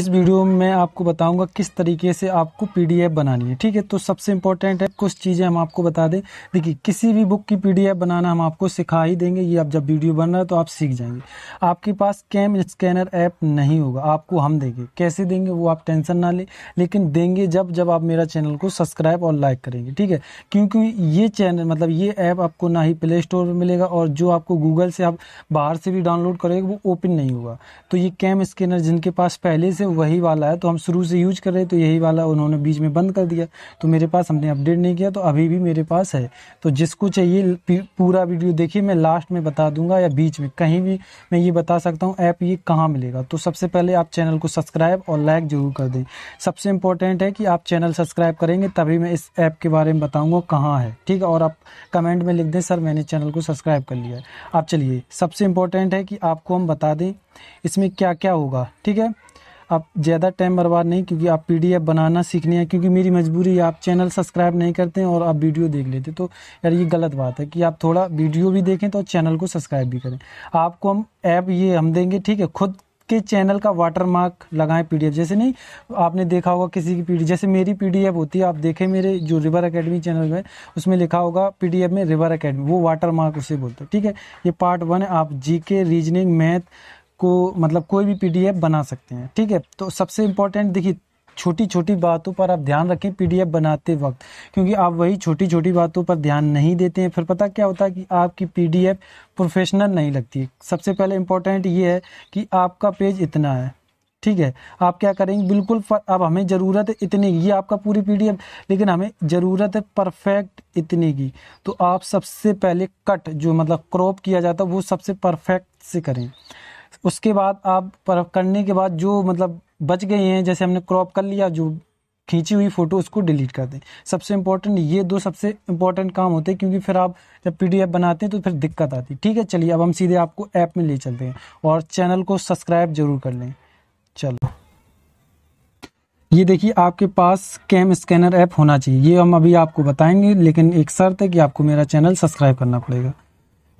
इस वीडियो में आपको बताऊंगा किस तरीके से आपको पीडीएफ बनानी है ठीक है तो सबसे इम्पोर्टेंट है कुछ चीज़ें हम आपको बता दें देखिए किसी भी बुक की पीडीएफ बनाना हम आपको सिखा ही देंगे ये आप जब वीडियो बन रहा है तो आप सीख जाएंगे आपके पास कैम स्कैनर ऐप नहीं होगा आपको हम देंगे कैसे देंगे वो आप टेंशन ना लें लेकिन देंगे जब जब आप मेरा चैनल को सब्सक्राइब और लाइक करेंगे ठीक है क्योंकि ये चैनल मतलब ये ऐप आपको ना ही प्ले स्टोर में मिलेगा और जो आपको गूगल से आप बाहर से भी डाउनलोड करेंगे वो ओपन नहीं होगा तो ये कैम स्कैनर जिनके पास पहले से वही वाला है तो हम शुरू से यूज कर रहे तो यही वाला उन्होंने बीच में बंद कर दिया तो मेरे पास हमने अपडेट नहीं किया तो अभी भी मेरे पास है तो जिसको चाहिए पूरा वीडियो देखिए मैं लास्ट में बता दूंगा या बीच में कहीं भी मैं ये बता सकता हूँ ऐप ये कहाँ मिलेगा तो सबसे पहले आप चैनल को सब्सक्राइब और लाइक जरूर कर दें सबसे इंपॉर्टेंट है कि आप चैनल सब्सक्राइब करेंगे तभी मैं इस ऐप के बारे में बताऊँगा कहाँ है ठीक है और आप कमेंट में लिख दें सर मैंने चैनल को सब्सक्राइब कर लिया है आप चलिए सबसे इंपॉर्टेंट है कि आपको हम बता दें इसमें क्या क्या होगा ठीक है आप ज़्यादा टाइम बर्बाद नहीं क्योंकि आप पी बनाना सीखने हैं क्योंकि मेरी मजबूरी है आप चैनल सब्सक्राइब नहीं करते और आप वीडियो देख लेते तो यार ये गलत बात है कि आप थोड़ा वीडियो भी देखें तो चैनल को सब्सक्राइब भी करें आपको हम ऐप ये हम देंगे ठीक है खुद के चैनल का वाटर मार्क लगाएं पीडीएफ जैसे नहीं आपने देखा होगा किसी की पीडीएफ जैसे मेरी पीडीएफ होती है आप देखें मेरे जो रिवर एकेडमी चैनल में उसमें लिखा होगा पीडीएफ में रिवर एकेडमी वो वाटर मार्क उसे बोलते हैं ठीक है ये पार्ट वन है आप जी के रीजनिंग मैथ को मतलब कोई भी पीडीएफ बना सकते हैं ठीक है तो सबसे इम्पोर्टेंट देखिए छोटी छोटी बातों पर आप ध्यान रखें पीडीएफ बनाते वक्त क्योंकि आप वही छोटी छोटी बातों पर ध्यान नहीं देते हैं फिर पता क्या होता है कि आपकी पीडीएफ प्रोफेशनल नहीं लगती सबसे पहले इम्पोर्टेंट ये है कि आपका पेज इतना है ठीक है आप क्या करेंगे बिल्कुल अब हमें ज़रूरत है इतने की ये आपका पूरी पी लेकिन हमें ज़रूरत है परफेक्ट इतने की तो आप सबसे पहले कट जो मतलब क्रॉप किया जाता है वो सबसे परफेक्ट से करें उसके बाद आप पर करने के बाद जो मतलब बच गए हैं जैसे हमने क्रॉप कर लिया जो खींची हुई फ़ोटो उसको डिलीट कर दें सबसे इंपॉर्टेंट ये दो सबसे इंपॉर्टेंट काम होते हैं क्योंकि फिर आप जब पीडीएफ बनाते हैं तो फिर दिक्कत आती है ठीक है चलिए अब हम सीधे आपको ऐप में ले चलते हैं और चैनल को सब्सक्राइब जरूर कर लें चलो ये देखिए आपके पास कैम स्कैनर ऐप होना चाहिए ये हम अभी आपको बताएंगे लेकिन एक शर्त है कि आपको मेरा चैनल सब्सक्राइब करना पड़ेगा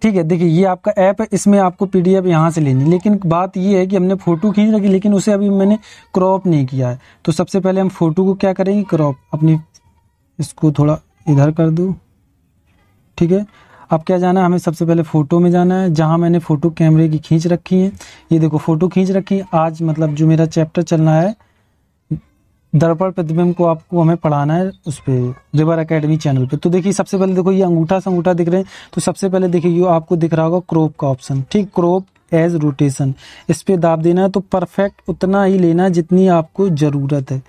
ठीक है देखिए ये आपका ऐप है इसमें आपको पी डी एफ यहाँ से लेनी लेकिन बात ये है कि हमने फ़ोटो खींच रखी लेकिन उसे अभी मैंने क्रॉप नहीं किया है तो सबसे पहले हम फ़ोटो को क्या करेंगे क्रॉप अपनी इसको थोड़ा इधर कर दूँ ठीक है अब क्या जाना है हमें सबसे पहले फ़ोटो में जाना है जहाँ मैंने फ़ोटो कैमरे की खींच रखी है ये देखो फ़ोटो खींच रखी है आज मतलब जो मेरा चैप्टर चलना है दर्पण प्रतिबिंब को आपको हमें पढ़ाना है उस पर रिवर अकेडमी चैनल पे तो देखिए सबसे पहले देखो ये अंगूठा से अंगूठा दिख रहे हैं तो सबसे पहले देखिए ये आपको दिख रहा होगा क्रोप का ऑप्शन ठीक क्रोप एज रोटेशन इस पर दाब देना है तो परफेक्ट उतना ही लेना है जितनी आपको ज़रूरत है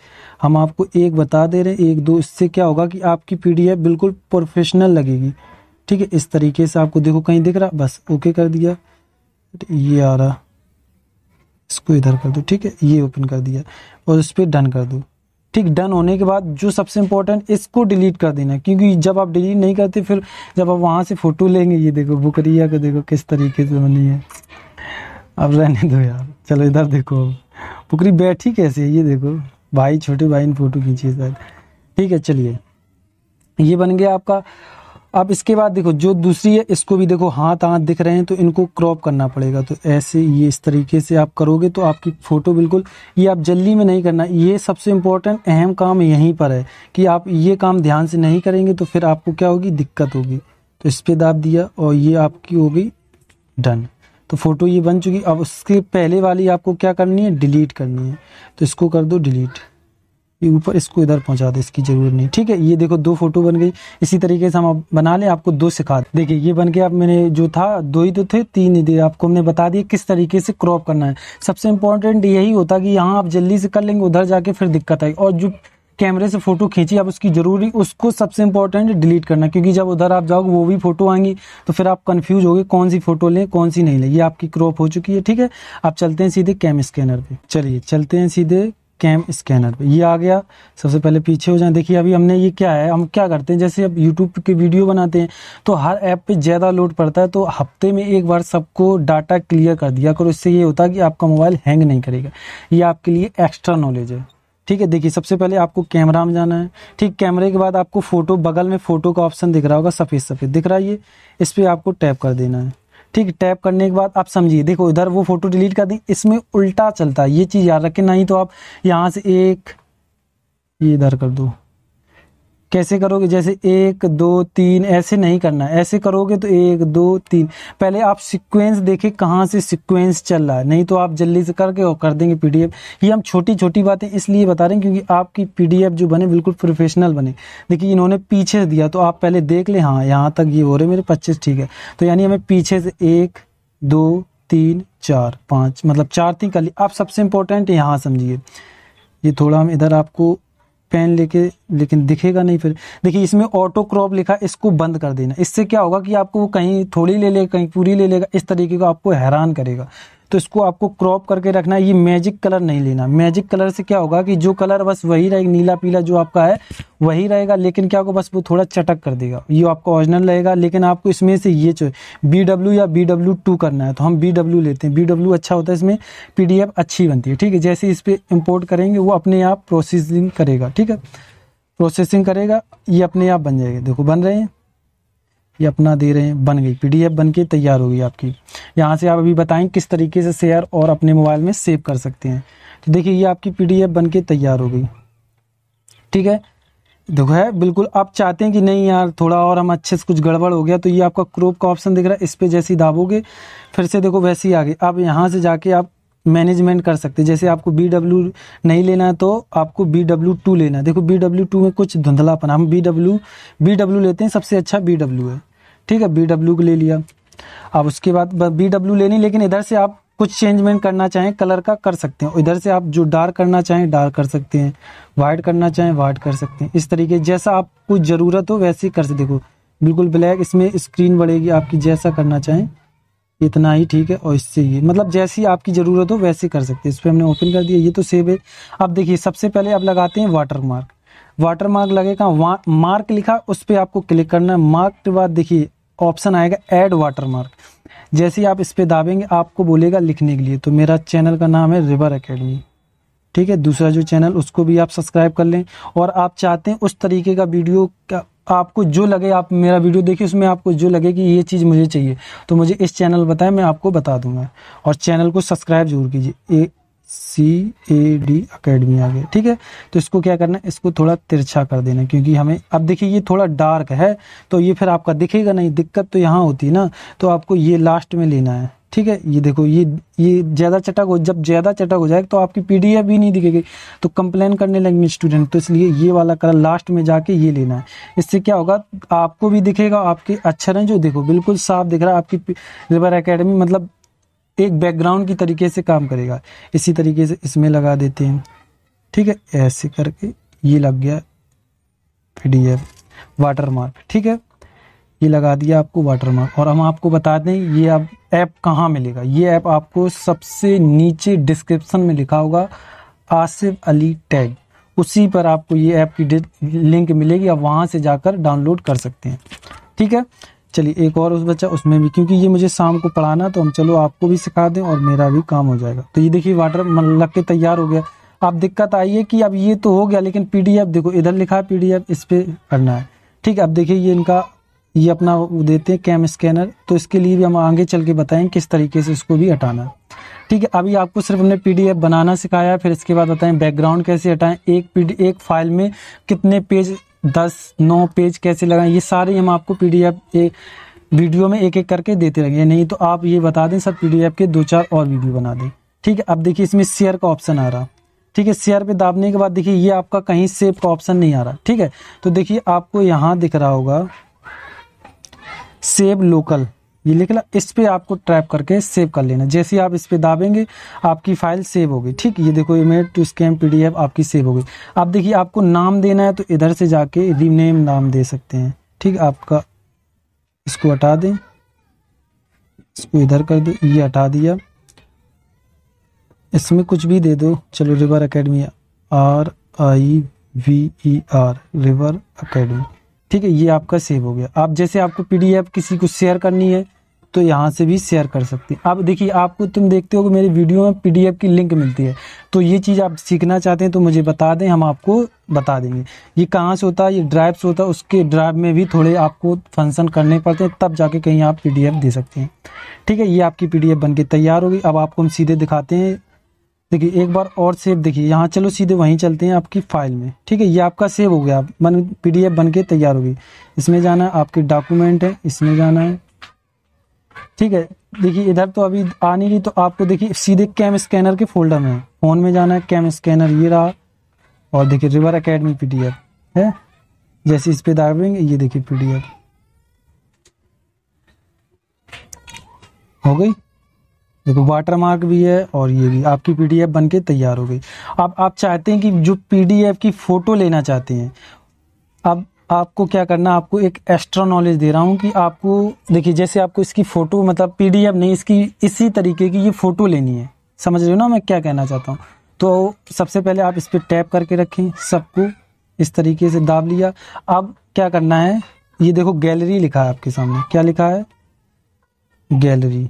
हम आपको एक बता दे रहे हैं एक दो इससे क्या होगा कि आपकी एफ बिल्कुल प्रोफेशनल लगेगी ठीक है इस तरीके से आपको देखो कहीं दिख रहा बस ओके कर दिया ये आ रहा इसको इधर कर दो ठीक है ये ओपन कर दिया और इस पर डन कर दो ठीक डन होने के बाद जो सबसे इम्पोर्टेंट इसको डिलीट कर देना क्योंकि जब आप डिलीट नहीं करते फिर जब आप वहां से फ़ोटो लेंगे ये देखो बुकरिया को देखो किस तरीके से बनी है अब रहने दो यार चलो इधर देखो बुकरी बैठी कैसे है ये देखो भाई छोटे भाई ने फ़ोटो खींची सर ठीक है चलिए ये बन गया आपका अब इसके बाद देखो जो दूसरी है इसको भी देखो हाथ हाथ दिख रहे हैं तो इनको क्रॉप करना पड़ेगा तो ऐसे ये इस तरीके से आप करोगे तो आपकी फ़ोटो बिल्कुल ये आप जल्दी में नहीं करना ये सबसे इम्पोर्टेंट अहम काम यहीं पर है कि आप ये काम ध्यान से नहीं करेंगे तो फिर आपको क्या होगी दिक्कत होगी तो इस पर दाब दिया और ये आपकी हो गई डन तो फ़ोटो ये बन चुकी अब उसके पहले वाली आपको क्या करनी है डिलीट करनी है तो इसको कर दो डिलीट ये ऊपर इसको इधर पहुंचा दे इसकी ज़रूरत नहीं ठीक है ये देखो दो फोटो बन गई इसी तरीके से हम आप बना लें आपको दो सिखा देखिए ये बन के आप मैंने जो था दो ही तो थे तीन ही थे आपको हमने बता दिया किस तरीके से क्रॉप करना है सबसे इंपॉर्टेंट यही होता कि यहाँ आप जल्दी से कर लेंगे उधर जाके फिर दिक्कत आई और जो कैमरे से फोटो खींची आप उसकी जरूरी उसको सबसे इंपॉर्टेंट डिलीट करना क्योंकि जब उधर आप जाओगे वो भी फोटो आएंगी तो फिर आप कंफ्यूज होगे कौन सी फोटो लें कौन सी नहीं लें ये आपकी क्रॉप हो चुकी है ठीक है आप चलते हैं सीधे कैम स्कैनर पे चलिए चलते हैं सीधे कैम स्कैनर पे ये आ गया सबसे पहले पीछे हो जाए देखिए अभी हमने ये क्या है हम क्या करते हैं जैसे अब यूट्यूब की वीडियो बनाते हैं तो हर ऐप पे ज़्यादा लोड पड़ता है तो हफ्ते में एक बार सबको डाटा क्लियर कर दिया करो इससे ये होता है कि आपका मोबाइल हैंग नहीं करेगा ये आपके लिए एक्स्ट्रा नॉलेज है ठीक है देखिए सबसे पहले आपको कैमरा में जाना है ठीक कैमरे के बाद आपको फोटो बगल में फोटो का ऑप्शन दिख रहा होगा सफ़ेद सफ़ेद दिख रहा है ये इस पर आपको टैप कर देना है ठीक टैप करने के बाद आप समझिए देखो इधर वो फोटो डिलीट कर दी इसमें उल्टा चलता है ये चीज़ याद रखें नहीं तो आप यहाँ से एक ये इधर कर दो कैसे करोगे जैसे एक दो तीन ऐसे नहीं करना ऐसे करोगे तो एक दो तीन पहले आप सिक्वेंस देखें कहाँ से सिक्वेंस चल रहा है नहीं तो आप जल्दी से करके और कर देंगे पीडीएफ ये हम छोटी छोटी बातें इसलिए बता रहे हैं क्योंकि आपकी पीडीएफ जो बने बिल्कुल प्रोफेशनल बने देखिए इन्होंने पीछे दिया तो आप पहले देख ले हाँ यहाँ तक ये हो रहे मेरे पच्चीस ठीक है तो यानी हमें पीछे से एक दो तीन चार पाँच मतलब चार तीन कर लिए आप सबसे इंपॉर्टेंट यहाँ समझिए ये थोड़ा हम इधर आपको पेन लेके लेकिन दिखेगा नहीं फिर देखिए इसमें ऑटो क्रॉप लिखा इसको बंद कर देना इससे क्या होगा कि आपको वो कहीं थोड़ी ले लेगा कहीं पूरी ले लेगा इस तरीके का आपको हैरान करेगा तो इसको आपको क्रॉप करके रखना है ये मैजिक कलर नहीं लेना मैजिक कलर से क्या होगा कि जो कलर बस वही रहेगा नीला पीला जो आपका है वही रहेगा लेकिन क्या होगा बस वो थोड़ा चटक कर देगा ये आपका ओरिजिनल रहेगा लेकिन आपको इसमें से ये चो बी डब्ल्यू या बी डब्ल्यू टू करना है तो हम बी डब्ल्यू लेते हैं बी डब्ल्यू अच्छा होता है इसमें पी डी एफ अच्छी बनती है ठीक है जैसे इस पर इम्पोर्ट करेंगे वो अपने आप प्रोसेसिंग करेगा ठीक है प्रोसेसिंग करेगा ये अपने आप बन जाएगा देखो बन रहे हैं ये अपना दे रहे हैं बन गई पीडीएफ बन के तैयार हो गई आपकी यहाँ से आप अभी बताएं किस तरीके से शेयर और अपने मोबाइल में सेव कर सकते हैं तो देखिए ये आपकी पीडीएफ बन के तैयार हो गई ठीक है देखो है बिल्कुल आप चाहते हैं कि नहीं यार थोड़ा और हम अच्छे से कुछ गड़बड़ हो गया तो ये आपका क्रोप का ऑप्शन दिख रहा है इस पर जैसे दाबोगे फिर से देखो वैसे ही आगे अब यहाँ से जाके आप मैनेजमेंट कर सकते हैं जैसे आपको बी डब्ल्यू नहीं लेना है तो आपको बी डब्ल्यू टू लेना है देखो बी डब्ल्यू टू में कुछ धुंधलापन हम बी डब्ल्यू बी डब्ल्यू लेते हैं सबसे अच्छा बी डब्ल्यू है ठीक है बी डब्ल्यू ले लिया अब उसके बाद बी डब्ल्यू लेनी लेकिन इधर से आप कुछ चेंजमेंट करना चाहें कलर का कर सकते हैं इधर से आप जो डार्क करना चाहें डार्क कर सकते हैं वाइट करना चाहें वाइट कर सकते हैं इस तरीके जैसा आपको ज़रूरत हो वैसे ही कर सकते देखो बिल्कुल ब्लैक इसमें स्क्रीन बढ़ेगी आपकी जैसा करना चाहें इतना ही ठीक है और इससे ये मतलब जैसी आपकी ज़रूरत हो वैसे कर सकते हैं इस पर हमने ओपन कर दिया ये तो सेव है अब देखिए सबसे पहले आप लगाते हैं वाटर मार्क वाटर मार्क लगेगा मार्क लिखा उस पर आपको क्लिक करना है मार्क के बाद देखिए ऑप्शन आएगा ऐड वाटर मार्क जैसे ही आप इस पर दाबेंगे आपको बोलेगा लिखने के लिए तो मेरा चैनल का नाम है रिवर अकेडमी ठीक है दूसरा जो चैनल उसको भी आप सब्सक्राइब कर लें और आप चाहते हैं उस तरीके का वीडियो का आपको जो लगे आप मेरा वीडियो देखिए उसमें आपको जो लगे कि ये चीज़ मुझे चाहिए तो मुझे इस चैनल बताएं मैं आपको बता दूंगा और चैनल को सब्सक्राइब जरूर कीजिए ए सी ए डी अकेडमी आ गया ठीक है तो इसको क्या करना है इसको थोड़ा तिरछा कर देना क्योंकि हमें अब देखिए ये थोड़ा डार्क है तो ये फिर आपका दिखेगा नहीं दिक्कत तो यहाँ होती है ना तो आपको ये लास्ट में लेना है ठीक है ये देखो ये ये ज़्यादा चटक हो जब ज़्यादा चटक हो जाएगा तो आपकी पी भी नहीं दिखेगी तो कंप्लेन करने लगेंगे स्टूडेंट तो इसलिए ये वाला कलर लास्ट में जाके ये लेना है इससे क्या होगा आपको भी दिखेगा आपके अक्षर हैं जो देखो बिल्कुल साफ दिख रहा है आपकी रिवर अकेडमी मतलब एक बैकग्राउंड की तरीके से काम करेगा इसी तरीके से इसमें लगा देते हैं ठीक है ऐसे करके ये लग गया पी डी वाटर मार्क ठीक है ये लगा दिया आपको वाटरमार्क और हम आपको बता दें ये अब ऐप कहाँ मिलेगा ये ऐप आपको सबसे नीचे डिस्क्रिप्सन में लिखा होगा आसिफ अली टैग उसी पर आपको ये ऐप की लिंक मिलेगी आप वहाँ से जाकर डाउनलोड कर सकते हैं ठीक है चलिए एक और उस बच्चा उसमें भी क्योंकि ये मुझे शाम को पढ़ाना तो हम चलो आपको भी सिखा दें और मेरा भी काम हो जाएगा तो ये देखिए वाटर लग के तैयार हो गया अब दिक्कत आई है कि अब ये तो हो गया लेकिन पीडीएफ देखो इधर लिखा है पीडीएफ इस पर करना है ठीक है अब देखिए ये इनका ये अपना देते हैं कैम स्कैनर तो इसके लिए भी हम आगे चल के बताएं किस तरीके से इसको भी हटाना ठीक है अभी आपको सिर्फ हमने पीडीएफ बनाना सिखाया फिर इसके बाद बताएं बैकग्राउंड कैसे हटाएं एक पी एक फाइल में कितने पेज दस नौ पेज कैसे लगाएं ये सारे हम आपको पी डी वीडियो में एक एक करके देते रहेंगे नहीं तो आप ये बता दें सर पी के दो चार और वीडियो बना दें ठीक है अब देखिए इसमें शेयर का ऑप्शन आ रहा ठीक है शेयर पे दाबने के बाद देखिए ये आपका कहीं सेव का ऑप्शन नहीं आ रहा ठीक है तो देखिए आपको यहाँ दिख रहा होगा सेव लोकल ये लिख ला इस पर आपको ट्रैप करके सेव कर लेना जैसे आप इस पर दाबेंगे आपकी फाइल सेव होगी ठीक ये देखो इमेज टू स्कैम पी आपकी सेव होगी आप देखिए आपको नाम देना है तो इधर से जाके रीनेम नाम दे सकते हैं ठीक आपका इसको हटा दें इसको इधर कर दो ये हटा दिया इसमें कुछ भी दे दो चलो river academy R I V E R river academy ठीक है ये आपका सेव हो गया आप जैसे आपको पीडीएफ किसी को शेयर करनी है तो यहाँ से भी शेयर कर सकते हैं अब देखिए आपको तुम देखते हो कि मेरे वीडियो में पीडीएफ की लिंक मिलती है तो ये चीज़ आप सीखना चाहते हैं तो मुझे बता दें हम आपको बता देंगे ये कहाँ से होता है ये ड्राइव से होता है उसके ड्राइव में भी थोड़े आपको फंक्शन करने पड़ते हैं तब जाके कहीं आप पीडीएफ दे सकते हैं ठीक है ये आपकी पीडीएफ बनके तैयार होगी अब आपको हम सीधे दिखाते हैं देखिए एक बार और सेव देखिए यहाँ चलो सीधे वहीं चलते हैं आपकी फाइल में ठीक है ये आपका सेव हो गया बन पी बन के तैयार होगी इसमें जाना है आपके डॉक्यूमेंट है इसमें जाना है ठीक है देखिए इधर तो अभी आ नहीं रही तो आपको देखिए सीधे कैम स्कैनर के फोल्डर में फ़ोन में जाना है कैम स्कैनर ये रहा और देखिए रिवर अकेडमी पी है जैसे इस पर दाबेंगे ये देखिए पी हो गई देखो वाटर मार्क भी है और ये भी आपकी पीडीएफ बन के तैयार हो गई अब आप चाहते हैं कि जो पीडीएफ की फ़ोटो लेना चाहते हैं अब आपको क्या करना आपको एक एक्स्ट्रा नॉलेज दे रहा हूँ कि आपको देखिए जैसे आपको इसकी फ़ोटो मतलब पीडीएफ नहीं इसकी इसी तरीके की ये फ़ोटो लेनी है समझ रहे हो ना मैं क्या कहना चाहता हूँ तो सबसे पहले आप इस पर टैप करके रखें सबको इस तरीके से दाब लिया अब क्या करना है ये देखो गैलरी लिखा है आपके सामने क्या लिखा है गैलरी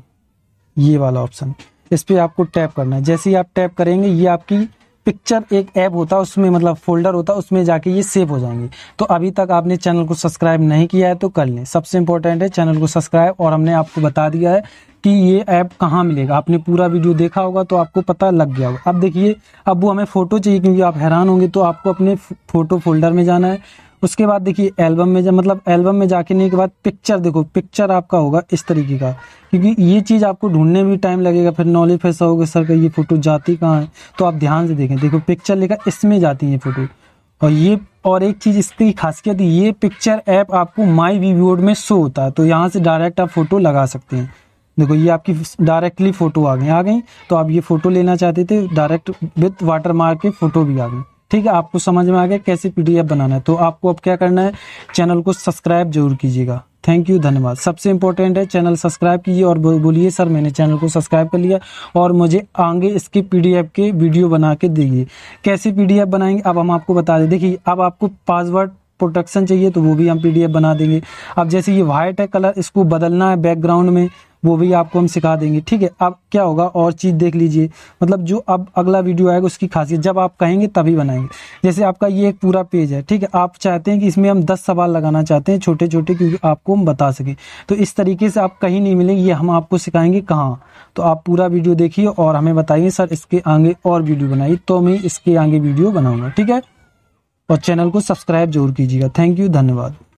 ये वाला ऑप्शन इस पर आपको टैप करना है जैसे ही आप टैप करेंगे ये आपकी पिक्चर एक ऐप होता है उसमें मतलब फोल्डर होता है उसमें जाके ये सेव हो जाएंगे तो अभी तक आपने चैनल को सब्सक्राइब नहीं किया है तो कर लें सबसे इंपॉर्टेंट है चैनल को सब्सक्राइब और हमने आपको बता दिया है कि ये ऐप कहाँ मिलेगा आपने पूरा वीडियो देखा होगा तो आपको पता लग गया होगा अब देखिए अब वो हमें फ़ोटो चाहिए क्योंकि आप हैरान होंगे तो आपको अपने फ़ोटो फोल्डर में जाना है उसके बाद देखिए एल्बम में जा मतलब एल्बम में जाके नहीं के बाद पिक्चर देखो पिक्चर आपका होगा इस तरीके का क्योंकि ये चीज़ आपको ढूंढने में भी टाइम लगेगा फिर नॉलेज फैसा होगा सर का ये फ़ोटो जाती कहाँ है तो आप ध्यान से देखें देखो पिक्चर लेकर इसमें जाती है ये फ़ोटो और ये और एक चीज़ इसकी खासियत ये पिक्चर ऐप आपको माई वीवोड में शो होता है तो यहाँ से डायरेक्ट आप फ़ोटो लगा सकते हैं देखो ये आपकी डायरेक्टली फ़ोटो आ गई आ गई तो आप ये फ़ोटो लेना चाहते थे डायरेक्ट विथ वाटर मार्क के फ़ोटो भी आ गई ठीक है आपको समझ में आ गया कैसे पीडीएफ बनाना है तो आपको अब क्या करना है चैनल को सब्सक्राइब जरूर कीजिएगा थैंक यू धन्यवाद सबसे इंपॉर्टेंट है चैनल सब्सक्राइब कीजिए और बोलिए सर मैंने चैनल को सब्सक्राइब कर लिया और मुझे आगे इसके पीडीएफ के वीडियो बना के दीजिए कैसे पीडीएफ बनाएंगे अब हम आपको बता दें देखिए अब आपको पासवर्ड प्रोटेक्शन चाहिए तो वो भी हम पीडीएफ बना देंगे अब जैसे ये व्हाइट है कलर इसको बदलना है बैकग्राउंड में वो भी आपको हम सिखा देंगे ठीक है अब क्या होगा और चीज़ देख लीजिए मतलब जो अब अगला वीडियो आएगा उसकी खासियत जब आप कहेंगे तभी बनाएंगे जैसे आपका ये एक पूरा पेज है ठीक है आप चाहते हैं कि इसमें हम दस सवाल लगाना चाहते हैं छोटे छोटे क्योंकि आपको हम बता सकें तो इस तरीके से आप कहीं नहीं मिलेंगे ये हम आपको सिखाएंगे कहाँ तो आप पूरा वीडियो देखिए और हमें बताइए सर इसके आगे और वीडियो बनाइए तो मैं इसके आगे वीडियो बनाऊंगा ठीक है और चैनल को सब्सक्राइब जरूर कीजिएगा थैंक यू धन्यवाद